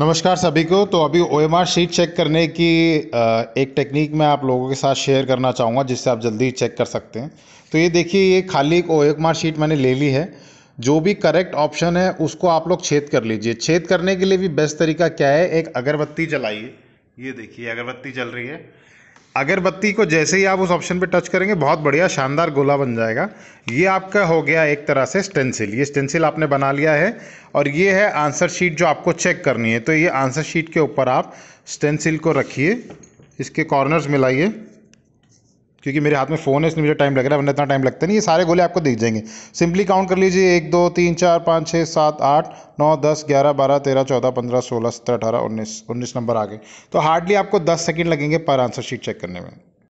नमस्कार सभी को तो अभी ओ शीट चेक करने की एक टेक्निक मैं आप लोगों के साथ शेयर करना चाहूँगा जिससे आप जल्दी चेक कर सकते हैं तो ये देखिए ये खाली एक ओ शीट मैंने ले ली है जो भी करेक्ट ऑप्शन है उसको आप लोग छेद कर लीजिए छेद करने के लिए भी बेस्ट तरीका क्या है एक अगरबत्ती जलाइए ये देखिए अगरबत्ती जल रही है अगरबत्ती को जैसे ही आप उस ऑप्शन पे टच करेंगे बहुत बढ़िया शानदार गोला बन जाएगा ये आपका हो गया एक तरह से स्टेंसिल ये स्टेंसिल आपने बना लिया है और ये है आंसर शीट जो आपको चेक करनी है तो ये आंसर शीट के ऊपर आप स्टेंसिल को रखिए इसके कॉर्नर्स मिलाइए क्योंकि मेरे हाथ में फ़ोन है इसमें मुझे टाइम लग रहा है वरना इतना टाइम लगता नहीं ये सारे गोले आपको दिख जाएंगे सिंपली काउंट कर लीजिए एक दो तीन चार पाँच छः सात आठ नौ दस ग्यारह बारह तेरह चौदह पंद्रह सोलह सत्रह अठारह उन्नीस उन्नीस नंबर आ गए तो हार्डली आपको दस सेकेंड लगेंगे पर आंसर शीट चेक करने में